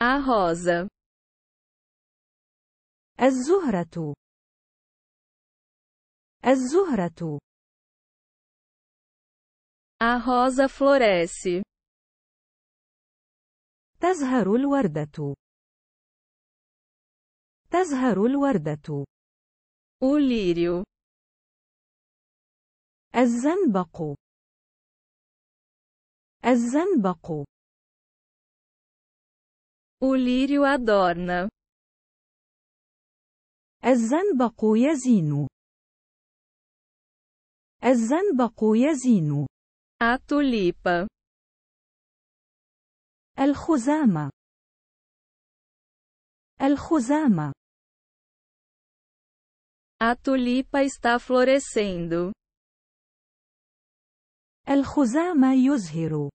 A rosa. الزهرة. الزهرة. A rosa floresce. تزهر الوردة. تزهر الوردة. O lírio. الزنبق. الزنبق. O lírio adorna. الزنبق يزين. الزنبق يزين. A tulipa. الخزامة. الخزامة. A tulipa está florescendo. الخزامة يزهر.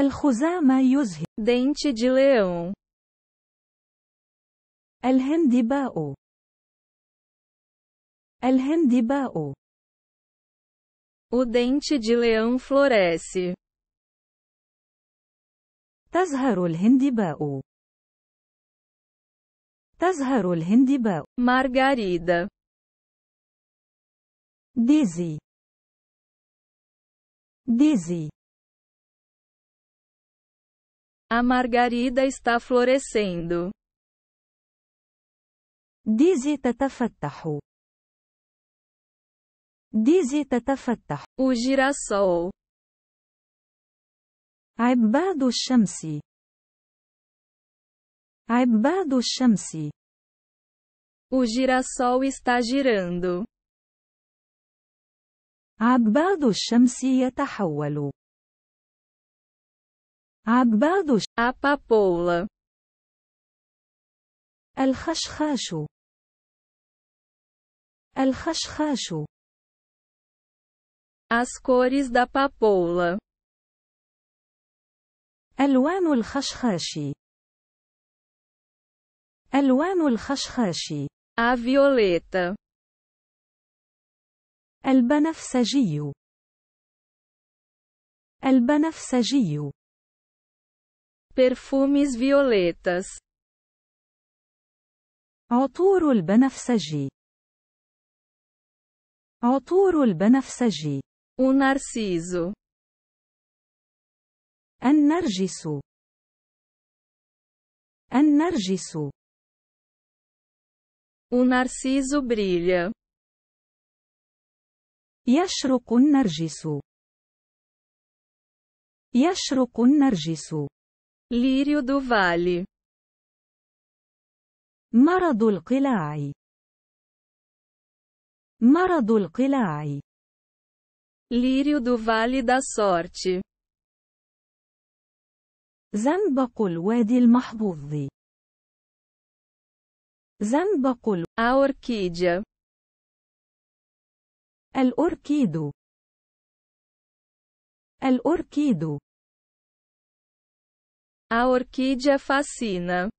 الخزامة يزهي dente de leão الهندباء الهندباء O dente de leão floresce. تزهر الهندباء. تزهر الهندباء. Margarida. ديزي ديزي A margarida está florescendo. Dize tatafattahu. Dize tatafattahu. O girassol. Ibadu shamsi. Ibadu shamsi. O girassol está girando. Abado shamsi yatahawalu. عبادوش أبابولا الخشخاش الخشخاش As cores da papoula. ألوان الخشخاش. ألوان الخشخاش. A violeta. البنفسجي. البنفسجي. perfumes violetas. عطور البنفسجي. عطور البنفسجي. O narciso. النرجس. النرجس. O narciso brilha. يشرق النرجس. يشرق النرجس. Lírio do Vale. مرض القلاع. مرض القلاع. Lírio do Vale da Sorte. زنبق الوادي المحظوظ. زنبق ال... A orquídea. A orquídea fascina.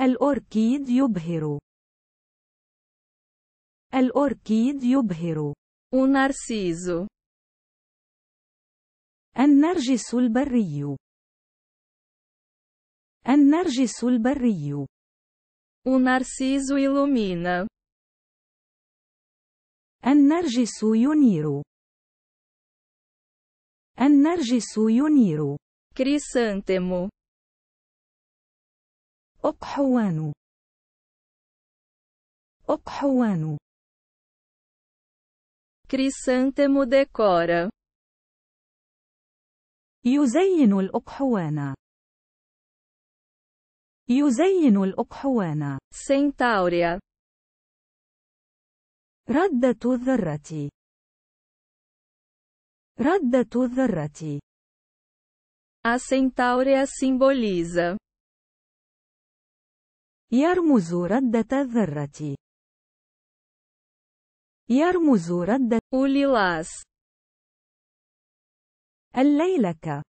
الأوركيد يبهر. الأوركيد يبهر. O النرجس البري. النرجس البري. O إلومينا. النرجس ينير. النرجس ينير. Crisântemo. أقحوان. أقحوان. Crisântemo decora. يزين الأقحوان. يزين الأقحوان. سنتاوريا ردة الذرة. ردة الذرة. A centáurea simboliza يرمز ردة الذرة. يرمز ردة o lilás الليلكة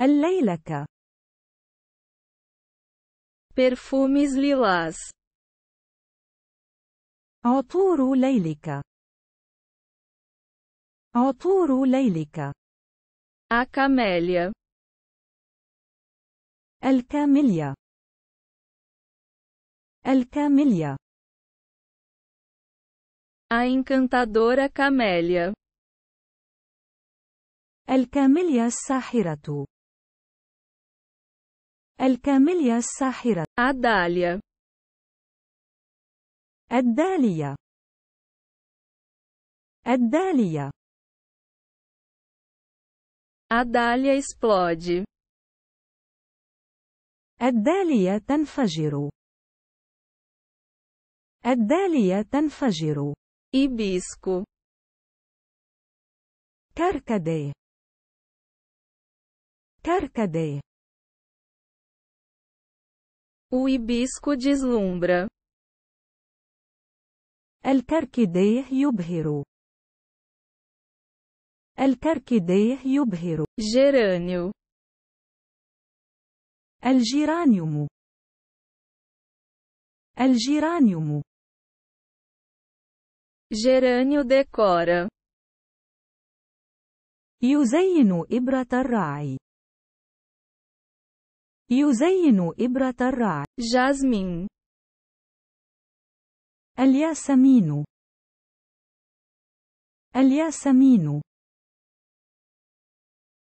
الليلكة perfumes lilás عطور ليلك عطور ليلك A camélia. الكاميليا. الكاميليا. A encantadora camélia. الكاميليا الساحرة. الكاميليا الساحرة. A dália. الدالية. الدالية. A Dália explode. A dália Adélia tanfajiru. Adélia tanfajiru. Ibisco. Carcadê. Carcadê. O ibisco deslumbra. El carcadê yubhiru. الكركديه يبهر. جيرانيو. الجيرانيوم. الجيرانيوم. جيرانيو ديكورا يزين إبرة الراعي يزين إبرة الراعي جازمين الياسمين. الياسمين.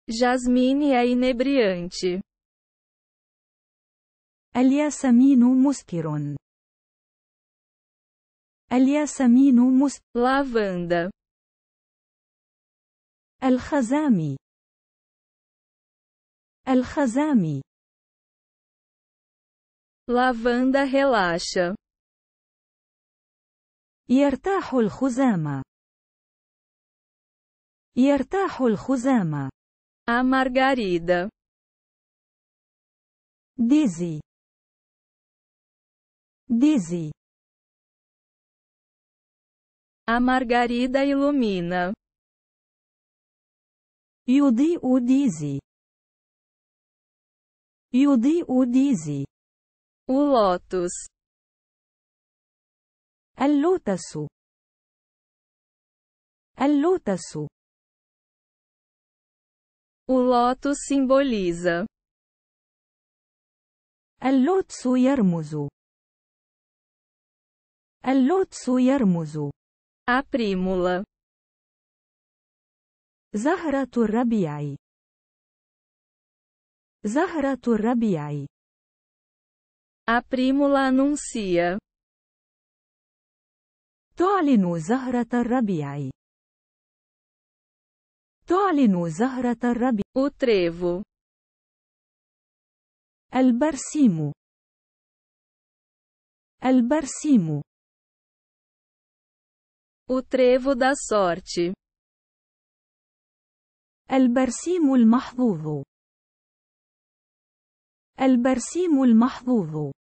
Jasmine é inebriante. الياسمين مسكر. الياسمين مسكر. لافندا الخزامي الخزامي لافندا relaxa يرتاح الخزامى. يرتاح الخزامى. A Margarida. Daisy. Daisy. A Margarida ilumina. Yudi o Daisy. Yudi o Daisy. O lótus. El اللوتس o loto simboliza. Al-lotsu yarmuzu. Al-lotsu A prímula. Zahratu rabiai. Zahratu rabiai. A prímula anuncia. Tu alinu Zahrata تعلن زهرة الربيع. أوتريفو. البرسيم. البرسيم. أوتريفو دا da البرسيم المحظوظ. البرسيم المحظوظ.